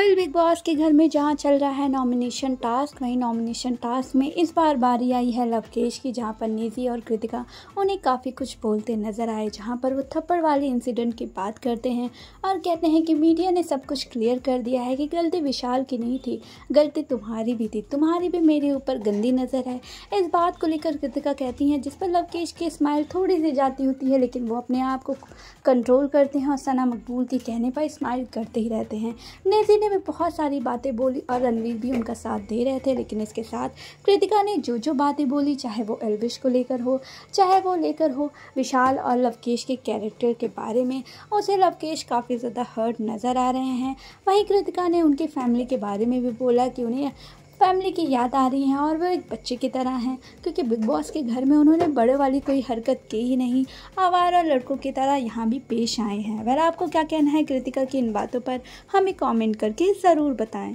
well big boss के घर में जहाँ चल रहा है नॉमिनेशन टास्क वहीं नॉमिनेशन टास्क में इस बार बारी आई है लवकेश की जहाँ पर निजी और कृतिका उन्हें काफ़ी कुछ बोलते नजर आए जहाँ पर वो थप्पड़ वाले इंसिडेंट की बात करते हैं और कहते हैं कि मीडिया ने सब कुछ क्लियर कर दिया है कि गलती विशाल की नहीं थी गलती तुम्हारी भी थी तुम्हारी भी मेरे ऊपर गंदी नज़र है इस बात को लेकर कृतिका कहती हैं जिस पर लवकेश की स्माइल थोड़ी सी जाती होती है लेकिन वो अपने आप को कंट्रोल करते हैं और सना मकबूल के कहने पर स्माइल करते ही रहते हैं निधि ने भी बहुत सारी बातें बोली और रणवीर भी उनका साथ दे रहे थे लेकिन इसके साथ कृतिका ने जो जो बातें बोली चाहे वो एल्बिश को लेकर हो चाहे वो लेकर हो विशाल और लवकेश के कैरेक्टर के बारे में उसे लवकेश काफ़ी ज़्यादा हर्ट नज़र आ रहे हैं वहीं कृतिका ने उनके फैमिली के बारे में भी बोला कि उन्हें फैमिली की याद आ रही हैं और वो एक बच्चे की तरह हैं क्योंकि बिग बॉस के घर में उन्होंने बड़े वाली कोई हरकत की ही नहीं आवारा लड़कों की तरह यहाँ भी पेश आए हैं वह आपको क्या कहना है कृतिका की इन बातों पर हमें कमेंट करके ज़रूर बताएं